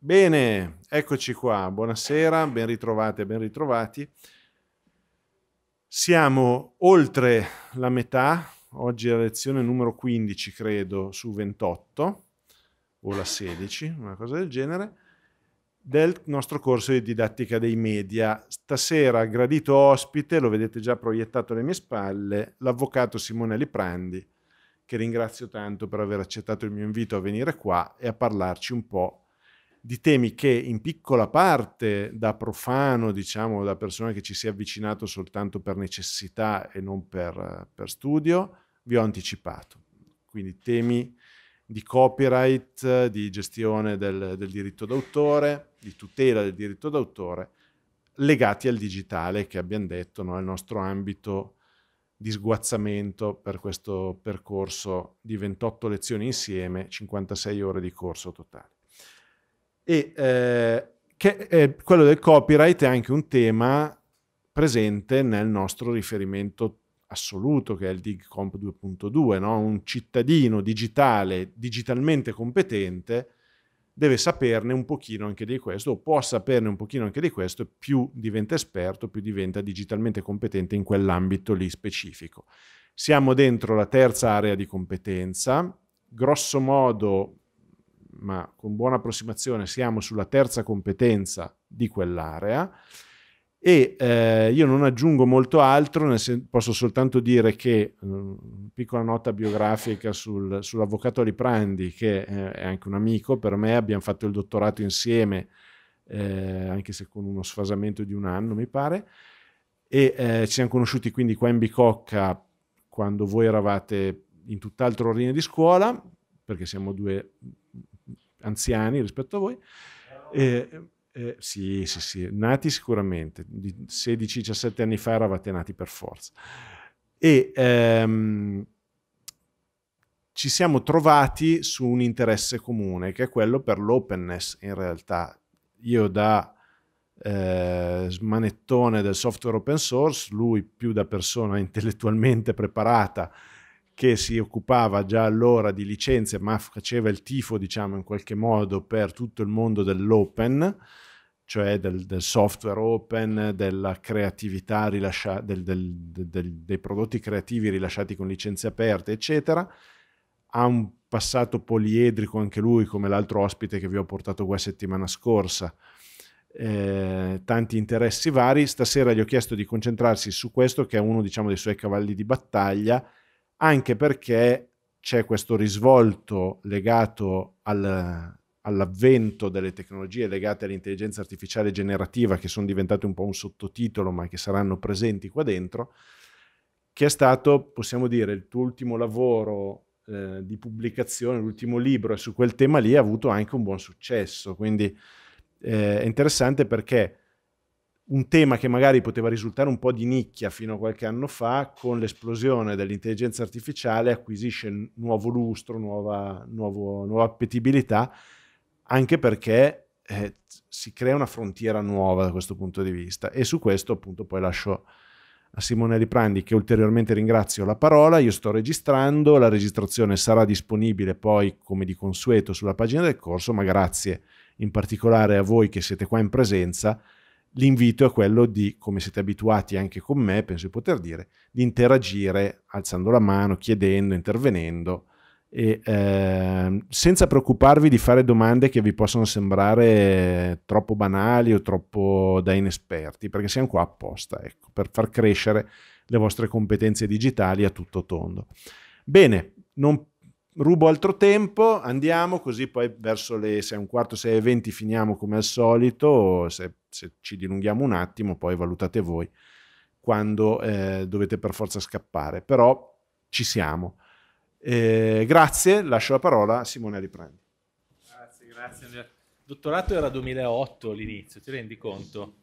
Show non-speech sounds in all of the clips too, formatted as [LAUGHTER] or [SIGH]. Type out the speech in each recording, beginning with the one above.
Bene, eccoci qua, buonasera, ben ritrovate, ben ritrovati. Siamo oltre la metà, oggi è la lezione numero 15 credo su 28 o la 16, una cosa del genere, del nostro corso di didattica dei media. Stasera gradito ospite, lo vedete già proiettato alle mie spalle, l'avvocato Simone Liprandi, che ringrazio tanto per aver accettato il mio invito a venire qua e a parlarci un po' di temi che in piccola parte da profano, diciamo, da persona che ci si è avvicinato soltanto per necessità e non per, per studio, vi ho anticipato. Quindi temi di copyright, di gestione del, del diritto d'autore, di tutela del diritto d'autore, legati al digitale, che abbiamo detto, no? è il nostro ambito di sguazzamento per questo percorso di 28 lezioni insieme, 56 ore di corso totale. E eh, che, eh, quello del copyright è anche un tema presente nel nostro riferimento assoluto che è il DigComp 2.2, no? un cittadino digitale, digitalmente competente, deve saperne un pochino anche di questo, o può saperne un pochino anche di questo, e più diventa esperto, più diventa digitalmente competente in quell'ambito lì specifico. Siamo dentro la terza area di competenza, grosso modo ma con buona approssimazione siamo sulla terza competenza di quell'area e eh, io non aggiungo molto altro, sen- posso soltanto dire che una mm, piccola nota biografica sul, sull'avvocato Riprandi, che eh, è anche un amico per me, abbiamo fatto il dottorato insieme, eh, anche se con uno sfasamento di un anno mi pare, e eh, ci siamo conosciuti quindi qua in Bicocca quando voi eravate in tutt'altro ordine di scuola, perché siamo due anziani rispetto a voi. Eh, eh, sì, sì, sì, nati sicuramente, 16-17 anni fa eravate nati per forza. E ehm, ci siamo trovati su un interesse comune, che è quello per l'openness in realtà. Io da eh, smanettone del software open source, lui più da persona intellettualmente preparata che si occupava già allora di licenze, ma faceva il tifo, diciamo, in qualche modo per tutto il mondo dell'open, cioè del, del software open, della creatività rilasciata, del, del, dei prodotti creativi rilasciati con licenze aperte, eccetera. Ha un passato poliedrico anche lui, come l'altro ospite che vi ho portato qua settimana scorsa. Eh, tanti interessi vari. Stasera gli ho chiesto di concentrarsi su questo, che è uno diciamo, dei suoi cavalli di battaglia, anche perché c'è questo risvolto legato al, all'avvento delle tecnologie legate all'intelligenza artificiale generativa, che sono diventate un po' un sottotitolo, ma che saranno presenti qua dentro, che è stato, possiamo dire, il tuo ultimo lavoro eh, di pubblicazione, l'ultimo libro, e su quel tema lì ha avuto anche un buon successo. Quindi eh, è interessante perché un tema che magari poteva risultare un po' di nicchia fino a qualche anno fa, con l'esplosione dell'intelligenza artificiale acquisisce nuovo lustro, nuova, nuovo, nuova appetibilità, anche perché eh, si crea una frontiera nuova da questo punto di vista. E su questo appunto poi lascio a Simone Riprandi, che ulteriormente ringrazio la parola. Io sto registrando, la registrazione sarà disponibile poi, come di consueto, sulla pagina del corso, ma grazie in particolare a voi che siete qua in presenza l'invito è quello di, come siete abituati anche con me, penso di poter dire, di interagire alzando la mano, chiedendo, intervenendo, e, eh, senza preoccuparvi di fare domande che vi possono sembrare troppo banali o troppo da inesperti, perché siamo qua apposta, ecco, per far crescere le vostre competenze digitali a tutto tondo. Bene, non rubo altro tempo, andiamo così poi verso le 6 e un quarto, 6 e 20 finiamo come al solito, se se ci dilunghiamo un attimo, poi valutate voi quando eh, dovete per forza scappare, però ci siamo. Eh, grazie, lascio la parola a Simone Riprendi. Grazie, grazie Il dottorato era 2008 all'inizio, ti rendi conto?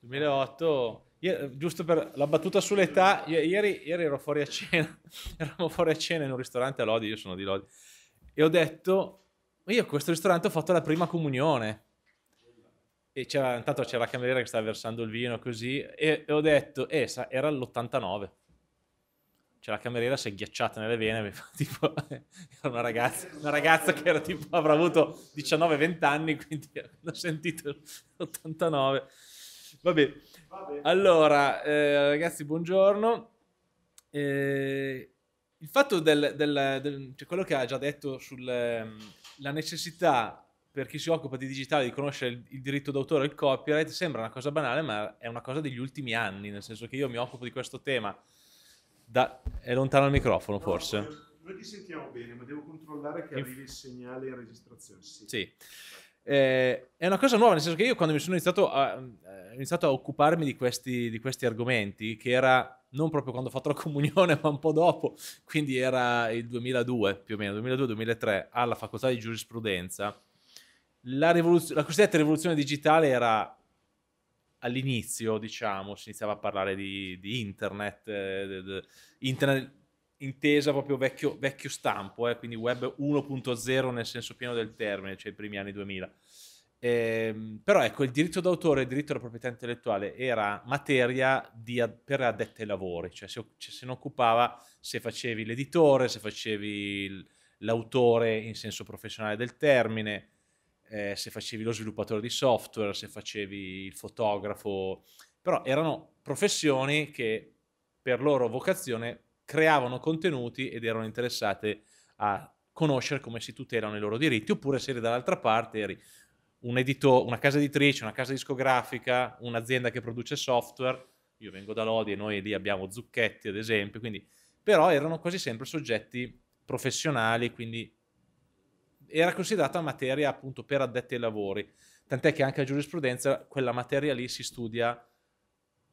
2008, giusto per la battuta sull'età, ieri, ieri, ero fuori a cena, [LAUGHS] eravamo fuori a cena in un ristorante a Lodi, io sono di Lodi, e ho detto, io a questo ristorante ho fatto la prima comunione e c'era, intanto c'era la cameriera che stava versando il vino così e, e ho detto, eh, sa, era l'89. Cioè la cameriera si è ghiacciata nelle vene, [LAUGHS] tipo, era una ragazza, una ragazza che era, tipo, avrà avuto 19-20 anni, quindi ho sentito l'89. Vabbè. Vabbè. Allora, eh, ragazzi, buongiorno. Eh, il fatto del, del, del cioè quello che ha già detto sulla ehm, necessità per chi si occupa di digitale di conoscere il, il diritto d'autore e il copyright sembra una cosa banale, ma è una cosa degli ultimi anni, nel senso che io mi occupo di questo tema da... è lontano il microfono no, forse. Noi, ti sentiamo bene, ma devo controllare che arrivi il segnale in registrazione. Sì. sì. Eh, è una cosa nuova, nel senso che io quando mi sono iniziato a, eh, iniziato a occuparmi di questi, di questi argomenti, che era non proprio quando ho fatto la [LAUGHS] comunione, ma un po' dopo, quindi era il 2002 più o meno, 2002-2003, alla facoltà di giurisprudenza, la, rivoluz- la cosiddetta rivoluzione digitale era all'inizio, diciamo, si iniziava a parlare di, di internet, eh, de, de, internet intesa proprio vecchio, vecchio stampo, eh, quindi web 1.0 nel senso pieno del termine, cioè i primi anni 2000. Eh, però ecco, il diritto d'autore e il diritto alla proprietà intellettuale era materia di, per addette ai lavori, cioè se, cioè se ne occupava se facevi l'editore, se facevi l'autore in senso professionale del termine, eh, se facevi lo sviluppatore di software, se facevi il fotografo, però erano professioni che per loro vocazione creavano contenuti ed erano interessate a conoscere come si tutelano i loro diritti, oppure se eri dall'altra parte, eri un edito, una casa editrice, una casa discografica, un'azienda che produce software, io vengo da Lodi e noi lì abbiamo Zucchetti ad esempio, quindi però erano quasi sempre soggetti professionali, quindi era considerata materia appunto per addetti ai lavori, tant'è che anche a giurisprudenza quella materia lì si studia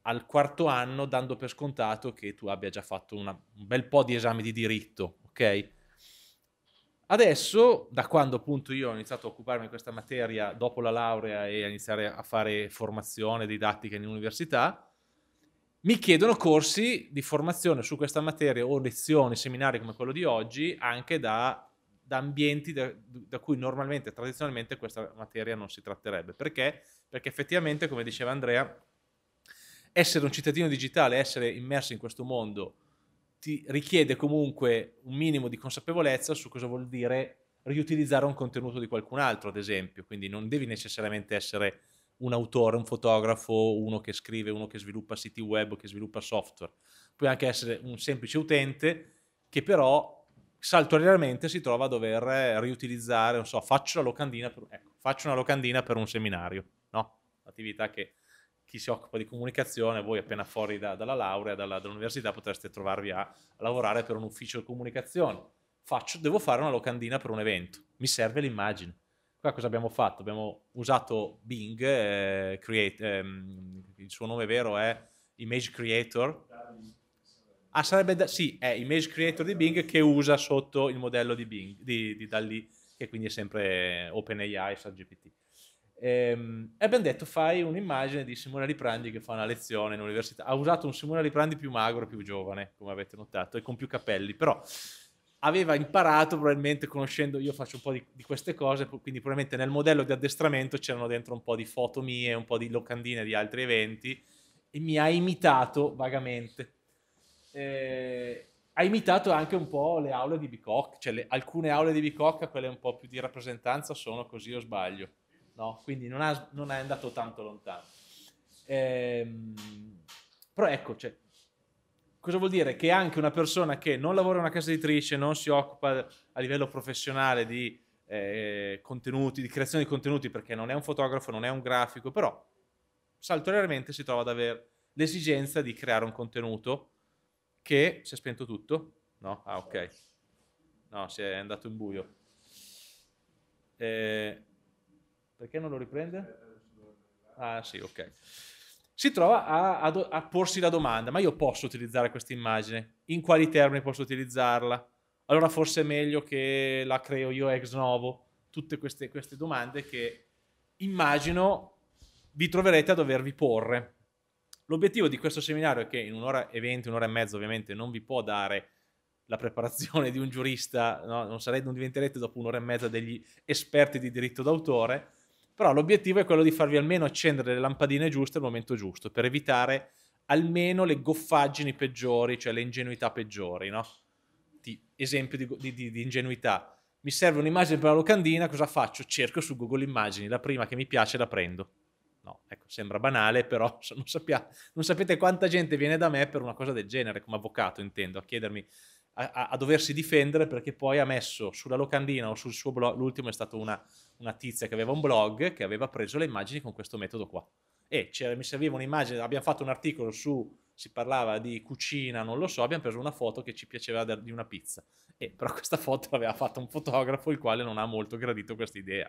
al quarto anno dando per scontato che tu abbia già fatto una, un bel po' di esami di diritto, ok? Adesso, da quando appunto io ho iniziato a occuparmi di questa materia dopo la laurea e a iniziare a fare formazione didattica in università, mi chiedono corsi di formazione su questa materia o lezioni, seminari come quello di oggi, anche da da ambienti da, da, cui normalmente, tradizionalmente, questa materia non si tratterebbe. Perché? Perché effettivamente, come diceva Andrea, essere un cittadino digitale, essere immerso in questo mondo, ti richiede comunque un minimo di consapevolezza su cosa vuol dire riutilizzare un contenuto di qualcun altro, ad esempio. Quindi non devi necessariamente essere un autore, un fotografo, uno che scrive, uno che sviluppa siti web, che sviluppa software. Puoi anche essere un semplice utente che però saltuariamente si trova a dover eh, riutilizzare, non so, faccio, locandina per, ecco, faccio una locandina per un seminario, no? Attività che chi si occupa di comunicazione, voi appena fuori da, dalla laurea, dalla, dall'università, potreste trovarvi a, a, lavorare per un ufficio di comunicazione. Faccio, devo fare una locandina per un evento, mi serve l'immagine. Qua cosa abbiamo fatto? Abbiamo usato Bing, eh, create, eh, il suo nome vero è Image Creator, Ah, sarebbe da, sì, è Image Creator di Bing che usa sotto il modello di Bing, di, di Dalli, che quindi è sempre OpenAI, SatGPT. Ehm, e abbiamo detto, fai un'immagine di Simone Riprandi che fa una lezione in università. Ha usato un Simone Riprandi più magro, più giovane, come avete notato, e con più capelli, però aveva imparato probabilmente conoscendo, io faccio un po' di, di, queste cose, quindi probabilmente nel modello di addestramento c'erano dentro un po' di foto mie, un po' di locandine di altri eventi e mi ha imitato vagamente eh, ha imitato anche un po' le aule di Bicocca, cioè le, alcune aule di Bicocca, quelle un po' più di rappresentanza, sono così o sbaglio, no? Quindi non, ha, non è andato tanto lontano. Ehm, però ecco, cioè, cosa vuol dire? Che anche una persona che non lavora in una casa editrice, non si occupa a livello professionale di eh, contenuti, di creazione di contenuti, perché non è un fotografo, non è un grafico, però saltuariamente si trova ad avere l'esigenza di creare un contenuto che si è spento tutto? No? Ah, ok. No, si è andato in buio. Eh, perché non lo riprende? Ah, sì, ok. Si trova a, a, a porsi la domanda, ma io posso utilizzare questa immagine? In quali termini posso utilizzarla? Allora forse è meglio che la creo io ex novo. Tutte queste, queste domande che immagino vi troverete a dovervi porre L'obiettivo di questo seminario è che in un'ora e venti, un'ora e mezza ovviamente non vi può dare la preparazione di un giurista, no? non, sarei, non diventerete dopo un'ora e mezza degli esperti di diritto d'autore, però l'obiettivo è quello di farvi almeno accendere le lampadine giuste al momento giusto, per evitare almeno le goffaggini peggiori, cioè le ingenuità peggiori, no? Di, esempio di, di, di ingenuità. Mi serve un'immagine per la locandina, cosa faccio? Cerco su Google Immagini, la prima che mi piace la prendo. No, ecco, sembra banale, però [LAUGHS] non, sappia, non, sapete quanta gente viene da me per una cosa del genere, come avvocato intendo, a chiedermi, a, a, a doversi difendere perché poi ha messo sulla locandina o sul suo blog, l'ultimo è stata una, una tizia che aveva un blog che aveva preso le immagini con questo metodo qua. E mi serviva un'immagine, abbiamo fatto un articolo su si parlava di cucina, non lo so, abbiamo preso una foto che ci piaceva di una pizza. Eh, però questa foto l'aveva fatta un fotografo il quale non ha molto gradito questa idea.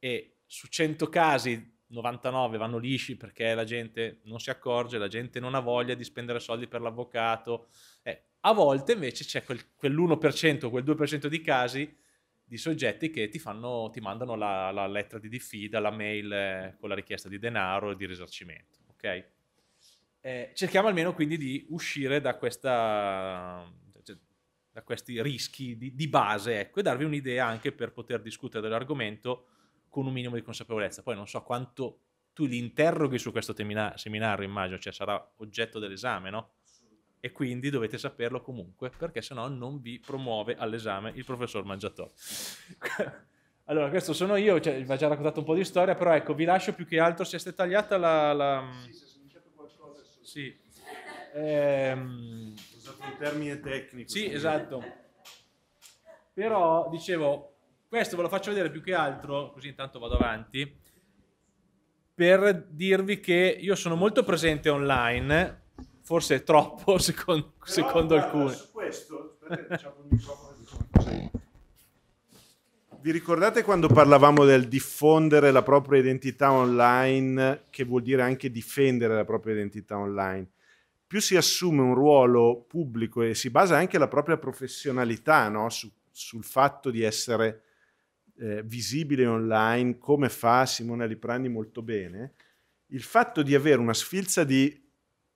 E su 100 casi 99 vanno lisci perché la gente non si accorge, la gente non ha voglia di spendere soldi per l'avvocato. Eh, a volte invece c'è quel, quell'1%, quel 2% di casi di soggetti che ti, fanno, ti mandano la, la, lettera di diffida, la mail eh, con la richiesta di denaro e di risarcimento. Okay? Eh, cerchiamo almeno quindi di uscire da, questa, cioè, da questi rischi di, di base ecco, e darvi un'idea anche per poter discutere dell'argomento con un minimo di consapevolezza. Poi non so quanto tu li interroghi su questo temina- seminario, immagino, cioè sarà oggetto dell'esame, no? E quindi dovete saperlo comunque, perché se no non vi promuove all'esame il professor Mangiatore. [LAUGHS] allora, questo sono io, cioè, vi ho già raccontato un po' di storia, però ecco, vi lascio più che altro, se è tagliata la... la... Sì, se è sbagliato qualcosa... Sì. Ehm... usato un termine tecnico. Sì, esatto. Però, dicevo, questo ve lo faccio vedere più che altro, così intanto vado avanti, per dirvi che io sono molto presente online, forse troppo [LAUGHS] secondo, Però, secondo guarda, alcuni. Su questo, Vi ricordate quando parlavamo del diffondere la propria identità online, che vuol dire anche difendere la propria identità online? Più si assume un ruolo pubblico e si basa anche la propria professionalità no? su, sul fatto di essere eh, visibile online, come fa Simone Liprandi molto bene, il fatto di avere una sfilza di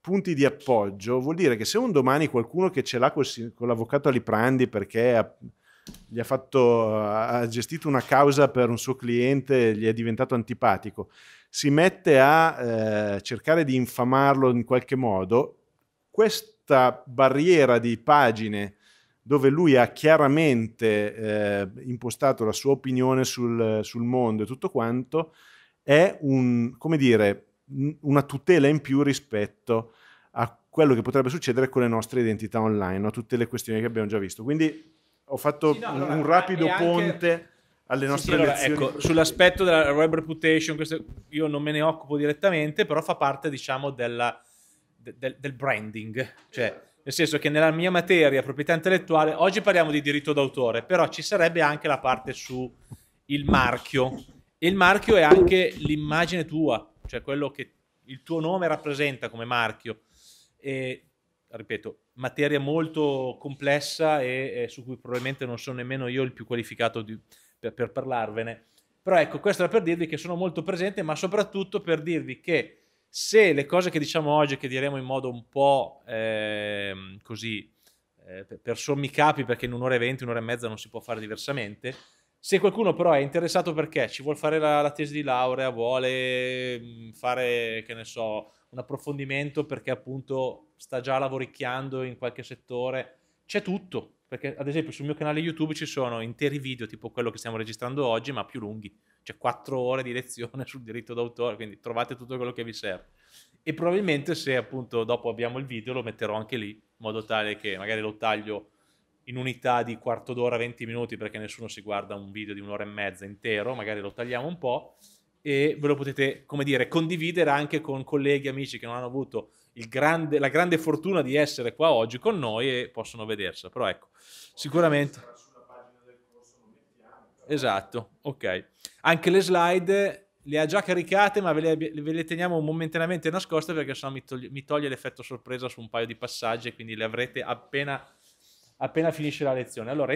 punti di appoggio vuol dire che se un domani qualcuno che ce l'ha col, con l'avvocato Aliprandi perché ha, gli ha, fatto, ha gestito una causa per un suo cliente, gli è diventato antipatico, si mette a eh, cercare di infamarlo in qualche modo, questa barriera di pagine dove lui ha chiaramente eh, impostato la sua opinione sul, sul, mondo e tutto quanto, è un, come dire, una tutela in più rispetto a quello che potrebbe succedere con le nostre identità online, a tutte le questioni che abbiamo già visto. Quindi ho fatto sì, no, un rapido ponte. alle nostre sì, sì allora, ecco, sull'aspetto della web reputation, questo io non me ne occupo direttamente, però fa parte, diciamo, della, del, del, branding. Cioè, esatto. Nel senso che nella mia materia, proprietà intellettuale, oggi parliamo di diritto d'autore, però ci sarebbe anche la parte sul marchio. E il marchio è anche l'immagine tua, cioè quello che il tuo nome rappresenta come marchio. E, ripeto, materia molto complessa e, e su cui probabilmente non sono nemmeno io il più qualificato di, per, per parlarvene. Però ecco, questo era per dirvi che sono molto presente, ma soprattutto per dirvi che se le cose che diciamo oggi, che diremo in modo un po' eh, così, eh, per sommi capi, perché in un'ora e venti, un'ora e mezza non si può fare diversamente, se qualcuno però è interessato perché ci vuole fare la, la, tesi di laurea, vuole mm, fare, che ne so, un approfondimento perché appunto sta già lavoricchiando in qualche settore, c'è tutto. Perché ad esempio sul mio canale YouTube ci sono interi video tipo quello che stiamo registrando oggi, ma più lunghi, cioè quattro ore di lezione [LAUGHS] sul diritto d'autore, quindi trovate tutto quello che vi serve. E probabilmente se appunto dopo abbiamo il video lo metterò anche lì, in modo tale che magari lo taglio in unità di quarto d'ora, 20 minuti, perché nessuno si guarda un video di un'ora e mezza intero, magari lo tagliamo un po' e ve lo potete, come dire, condividere anche con colleghi, amici che non hanno avuto grande, la grande fortuna di essere qua oggi con noi e possono vedersela. Però ecco, sicuramente... Esatto, ok. Anche le slide le ha già caricate, ma ve le, ve le teniamo momentaneamente nascoste perché sennò mi toglie, mi toglie l'effetto sorpresa su un paio di passaggi, quindi le avrete appena, appena finisce la lezione. Allora,